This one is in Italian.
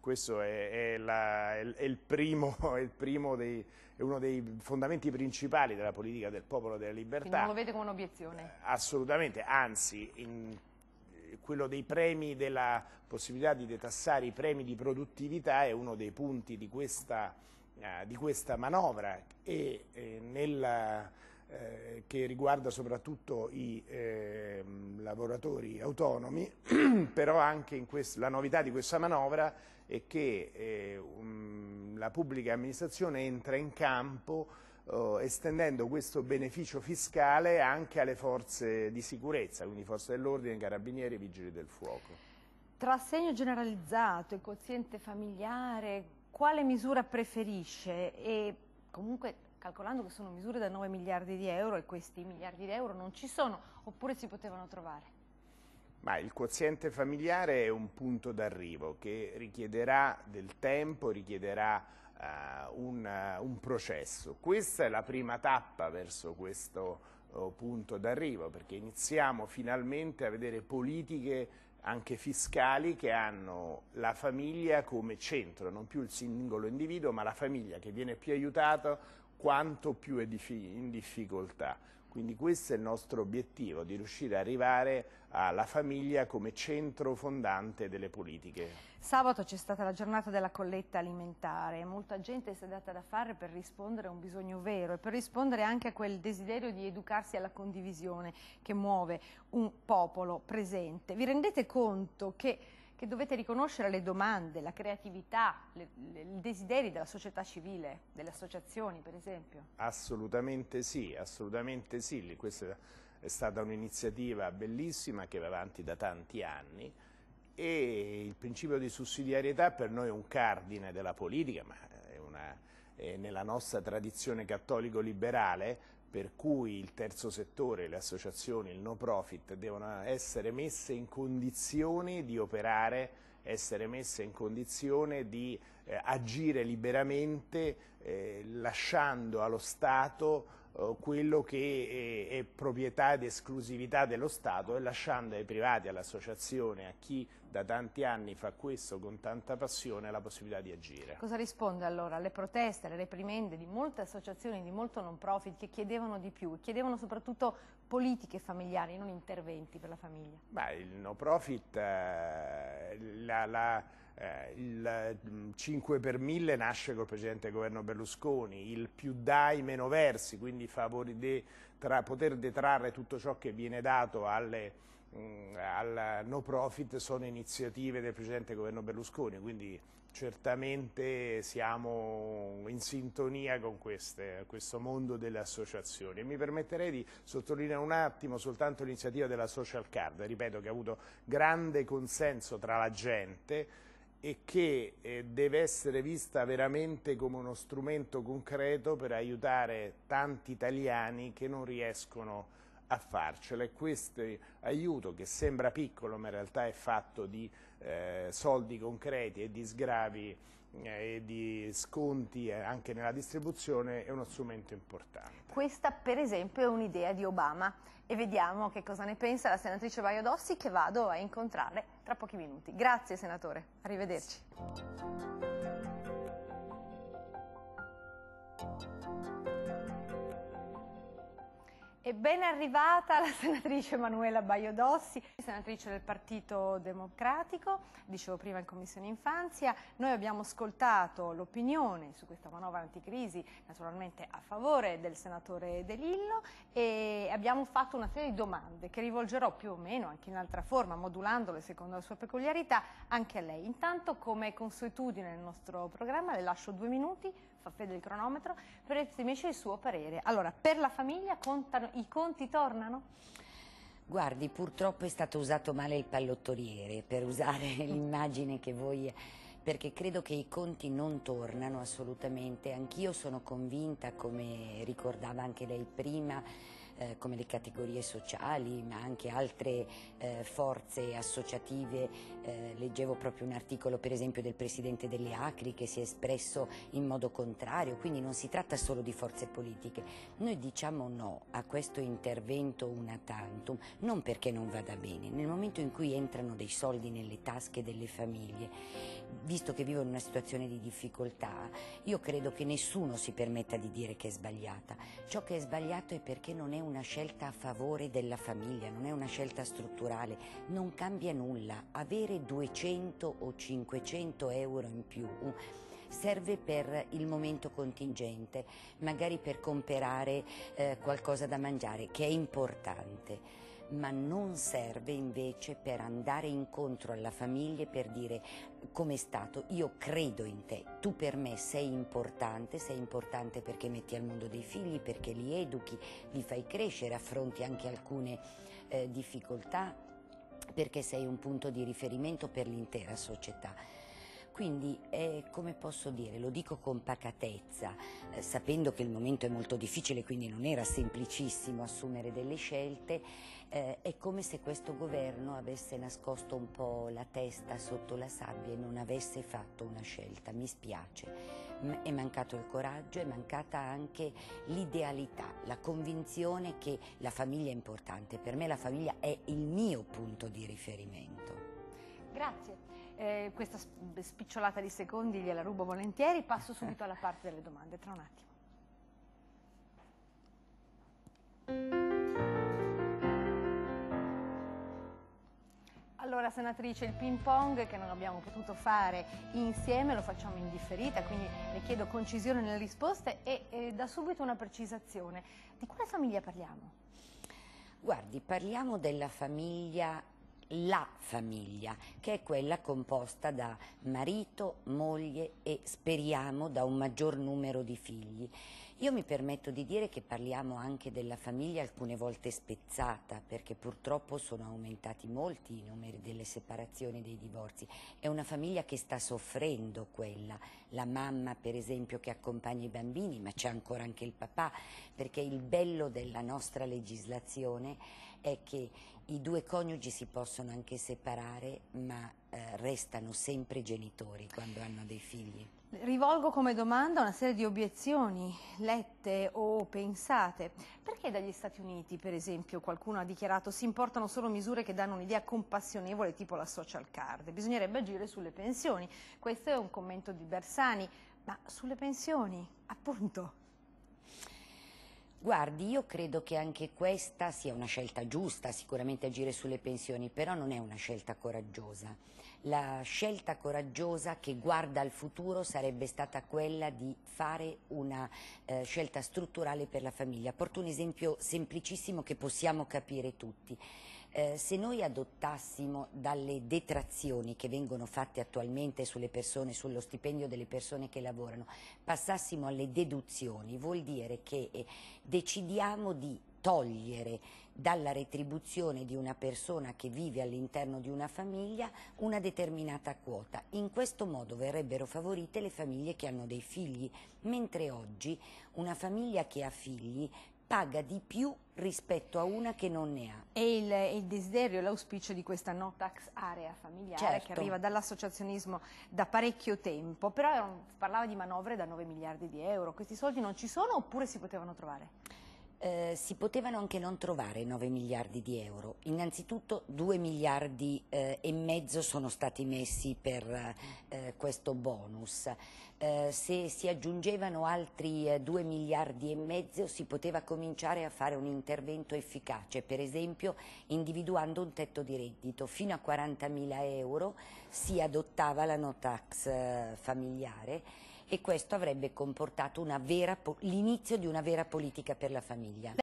Questo è, è, la, è, il primo, il primo dei, è, uno dei fondamenti principali della politica del popolo e della libertà. Quindi non lo vede come un'obiezione? Eh, assolutamente, anzi, in, eh, quello dei premi, della possibilità di detassare i premi di produttività è uno dei punti di questa, eh, di questa manovra e, eh, nella, eh, che riguarda soprattutto i eh, lavoratori autonomi, però anche questo, la novità di questa manovra e che eh, um, la pubblica amministrazione entra in campo eh, estendendo questo beneficio fiscale anche alle forze di sicurezza, quindi forze dell'ordine, carabinieri e vigili del fuoco. Tra assegno generalizzato e quoziente familiare, quale misura preferisce? E comunque calcolando che sono misure da 9 miliardi di euro e questi miliardi di euro non ci sono, oppure si potevano trovare? Ma il quoziente familiare è un punto d'arrivo che richiederà del tempo, richiederà uh, un, uh, un, processo. Questa è la prima tappa verso questo uh, punto d'arrivo perché iniziamo finalmente a vedere politiche anche fiscali che hanno la famiglia come centro, non più il singolo individuo ma la famiglia che viene più aiutata quanto più è in difficoltà. Quindi questo è il nostro obiettivo, di riuscire ad arrivare alla famiglia come centro fondante delle politiche. Sabato c'è stata la giornata della colletta alimentare, molta gente si è data da fare per rispondere a un bisogno vero e per rispondere anche a quel desiderio di educarsi alla condivisione che muove un popolo presente. Vi rendete conto che che dovete riconoscere le domande, la creatività, i desideri della società civile, delle associazioni per esempio? Assolutamente sì, assolutamente sì. Questa è stata un'iniziativa bellissima che va avanti da tanti anni e il principio di sussidiarietà per noi è un cardine della politica, ma eh, nella nostra tradizione cattolico-liberale, per cui il terzo settore, le associazioni, il no profit devono essere messe in condizione di operare, essere messe in condizione di eh, agire liberamente eh, lasciando allo Stato eh, quello che è, eh, è proprietà ed esclusività dello Stato e lasciando ai privati, all'associazione, a chi da tanti anni fa questo con tanta passione, la possibilità di agire. Cosa risponde allora alle proteste, alle reprimende di molte associazioni, di molto non profit che chiedevano di più, chiedevano soprattutto politiche familiari, non interventi per la famiglia? Beh, il no profit, eh, la, la, eh, il 5 mm, per 1000 nasce col precedente governo Berlusconi, il più dai meno versi, quindi favori de, tra, poter detrarre tutto ciò che viene dato alle Mm, al no profit sono iniziative del precedente governo Berlusconi, quindi certamente siamo in sintonia con queste, questo mondo delle associazioni mi permetterei di sottolineare un attimo soltanto l'iniziativa della social card, ripeto che ha avuto grande consenso tra la gente e che eh, deve essere vista veramente come uno strumento concreto per aiutare tanti italiani che non riescono a a farcela e questo aiuto che sembra piccolo ma in realtà è fatto di eh, soldi concreti e di sgravi eh, e di sconti eh, anche nella distribuzione è uno strumento importante. Questa per esempio è un'idea di Obama e vediamo che cosa ne pensa la senatrice Baio Dossi che vado a incontrare tra pochi minuti. Grazie senatore, arrivederci. Grazie. E ben arrivata la senatrice Emanuela Baiodossi, senatrice del Partito Democratico, dicevo prima in Commissione Infanzia. Noi abbiamo ascoltato l'opinione su questa manovra anticrisi, naturalmente a favore del senatore De Lillo e abbiamo fatto una serie di domande che rivolgerò più o meno, anche in altra forma, modulandole secondo la sua peculiarità, anche a lei. Intanto, come consuetudine nel nostro programma, le lascio due minuti fa fede il cronometro, esprimerci il suo parere. Allora, per la famiglia contano, i conti tornano? Guardi, purtroppo è stato usato male il pallottoliere, per usare l'immagine che voi... perché credo che i conti non tornano assolutamente. Anch'io sono convinta, come ricordava anche lei prima, eh, come le categorie sociali ma anche altre eh, forze associative. Eh, leggevo proprio un articolo per esempio del presidente delle Acri che si è espresso in modo contrario, quindi non si tratta solo di forze politiche. Noi diciamo no a questo intervento una tantum, non perché non vada bene, nel momento in cui entrano dei soldi nelle tasche delle famiglie, visto che vivono una situazione di difficoltà, io credo che nessuno si permetta di dire che è sbagliata. Ciò che è sbagliato è perché non è un una scelta a favore della famiglia, non è una scelta strutturale, non cambia nulla. Avere 200 o 500 euro in più serve per il momento contingente, magari per comprare eh, qualcosa da mangiare, che è importante ma non serve invece per andare incontro alla famiglia e per dire come è stato, io credo in te, tu per me sei importante, sei importante perché metti al mondo dei figli, perché li educhi, li fai crescere, affronti anche alcune eh, difficoltà, perché sei un punto di riferimento per l'intera società. Quindi, eh, come posso dire, lo dico con pacatezza, eh, sapendo che il momento è molto difficile, quindi non era semplicissimo assumere delle scelte, eh, è come se questo governo avesse nascosto un po' la testa sotto la sabbia e non avesse fatto una scelta. Mi spiace. M è mancato il coraggio, è mancata anche l'idealità, la convinzione che la famiglia è importante. Per me la famiglia è il mio punto di riferimento. Grazie. Eh, questa spicciolata di secondi gliela rubo volentieri, passo subito alla parte delle domande, tra un attimo. Allora, senatrice, il ping pong che non abbiamo potuto fare insieme lo facciamo in differita, quindi le chiedo concisione nelle risposte e, e da subito una precisazione. Di quale famiglia parliamo? Guardi, parliamo della famiglia la famiglia, che è quella composta da marito, moglie e speriamo da un maggior numero di figli. Io mi permetto di dire che parliamo anche della famiglia alcune volte spezzata, perché purtroppo sono aumentati molti i numeri delle separazioni e dei divorzi. È una famiglia che sta soffrendo quella, la mamma per esempio che accompagna i bambini, ma c'è ancora anche il papà, perché il bello della nostra legislazione è che i due coniugi si possono anche separare, ma eh, restano sempre genitori quando hanno dei figli. Rivolgo come domanda una serie di obiezioni lette o pensate. Perché dagli Stati Uniti, per esempio, qualcuno ha dichiarato si importano solo misure che danno un'idea compassionevole tipo la social card? Bisognerebbe agire sulle pensioni. Questo è un commento di Bersani, ma sulle pensioni, appunto. Guardi, io credo che anche questa sia una scelta giusta, sicuramente agire sulle pensioni, però non è una scelta coraggiosa. La scelta coraggiosa che guarda al futuro sarebbe stata quella di fare una eh, scelta strutturale per la famiglia. Porto un esempio semplicissimo che possiamo capire tutti. Eh, se noi adottassimo dalle detrazioni che vengono fatte attualmente sulle persone, sullo stipendio delle persone che lavorano, passassimo alle deduzioni, vuol dire che eh, decidiamo di togliere dalla retribuzione di una persona che vive all'interno di una famiglia una determinata quota. In questo modo verrebbero favorite le famiglie che hanno dei figli, mentre oggi una famiglia che ha figli paga di più rispetto a una che non ne ha. E il, il desiderio, l'auspicio di questa no tax area familiare certo. che arriva dall'associazionismo da parecchio tempo, però parlava di manovre da 9 miliardi di euro, questi soldi non ci sono oppure si potevano trovare? eh, si potevano anche non trovare 9 miliardi di euro. Innanzitutto 2 miliardi eh, e mezzo sono stati messi per eh, questo bonus. Eh, se si aggiungevano altri 2 eh, miliardi e mezzo si poteva cominciare a fare un intervento efficace, per esempio individuando un tetto di reddito. Fino a 40 mila euro si adottava la no tax eh, familiare e questo avrebbe comportato l'inizio di una vera politica per la famiglia.